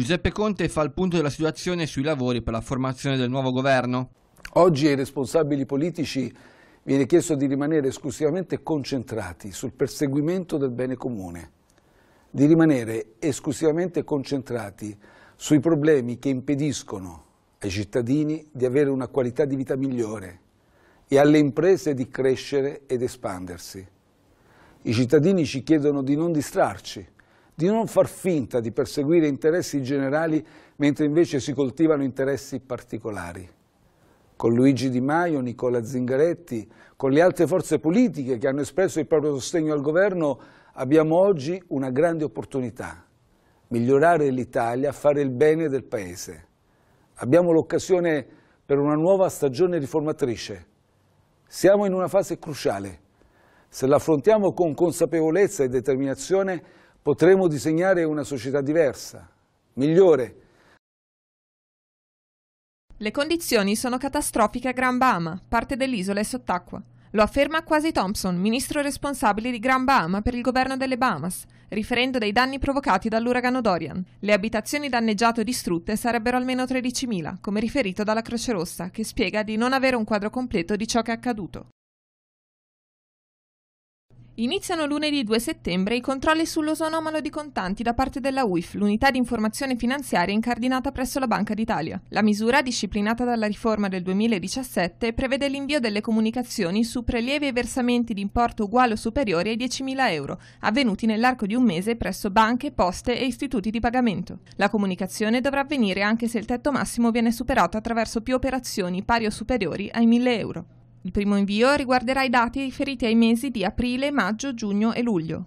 Giuseppe Conte fa il punto della situazione sui lavori per la formazione del nuovo governo. Oggi ai responsabili politici viene chiesto di rimanere esclusivamente concentrati sul perseguimento del bene comune, di rimanere esclusivamente concentrati sui problemi che impediscono ai cittadini di avere una qualità di vita migliore e alle imprese di crescere ed espandersi. I cittadini ci chiedono di non distrarci, di non far finta di perseguire interessi generali mentre invece si coltivano interessi particolari. Con Luigi Di Maio, Nicola Zingaretti, con le altre forze politiche che hanno espresso il proprio sostegno al governo, abbiamo oggi una grande opportunità. Migliorare l'Italia, fare il bene del Paese. Abbiamo l'occasione per una nuova stagione riformatrice. Siamo in una fase cruciale. Se l'affrontiamo con consapevolezza e determinazione, potremo disegnare una società diversa, migliore. Le condizioni sono catastrofiche a Gran Bahama, parte dell'isola è sott'acqua. Lo afferma Quasi Thompson, ministro responsabile di Gran Bahama per il governo delle Bahamas, riferendo dei danni provocati dall'uragano Dorian. Le abitazioni danneggiate o distrutte sarebbero almeno 13.000, come riferito dalla Croce Rossa, che spiega di non avere un quadro completo di ciò che è accaduto. Iniziano lunedì 2 settembre i controlli sull'uso anomalo di contanti da parte della UIF, l'unità di informazione finanziaria incardinata presso la Banca d'Italia. La misura, disciplinata dalla riforma del 2017, prevede l'invio delle comunicazioni su prelievi e versamenti di importo uguale o superiore ai 10.000 euro, avvenuti nell'arco di un mese presso banche, poste e istituti di pagamento. La comunicazione dovrà avvenire anche se il tetto massimo viene superato attraverso più operazioni pari o superiori ai 1.000 euro. Il primo invio riguarderà i dati riferiti ai mesi di aprile, maggio, giugno e luglio.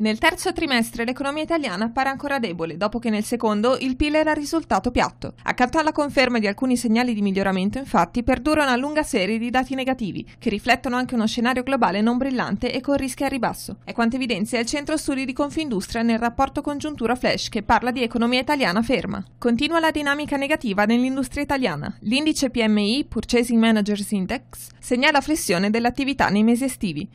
Nel terzo trimestre l'economia italiana appare ancora debole, dopo che nel secondo il PIL era risultato piatto. Accanto alla conferma di alcuni segnali di miglioramento, infatti, perdura una lunga serie di dati negativi, che riflettono anche uno scenario globale non brillante e con rischi a ribasso. È quanto evidenzia il Centro Studi di Confindustria nel rapporto Congiuntura Flash, che parla di economia italiana ferma. Continua la dinamica negativa nell'industria italiana. L'indice PMI, Purchasing Managers Index, segnala flessione dell'attività nei mesi estivi.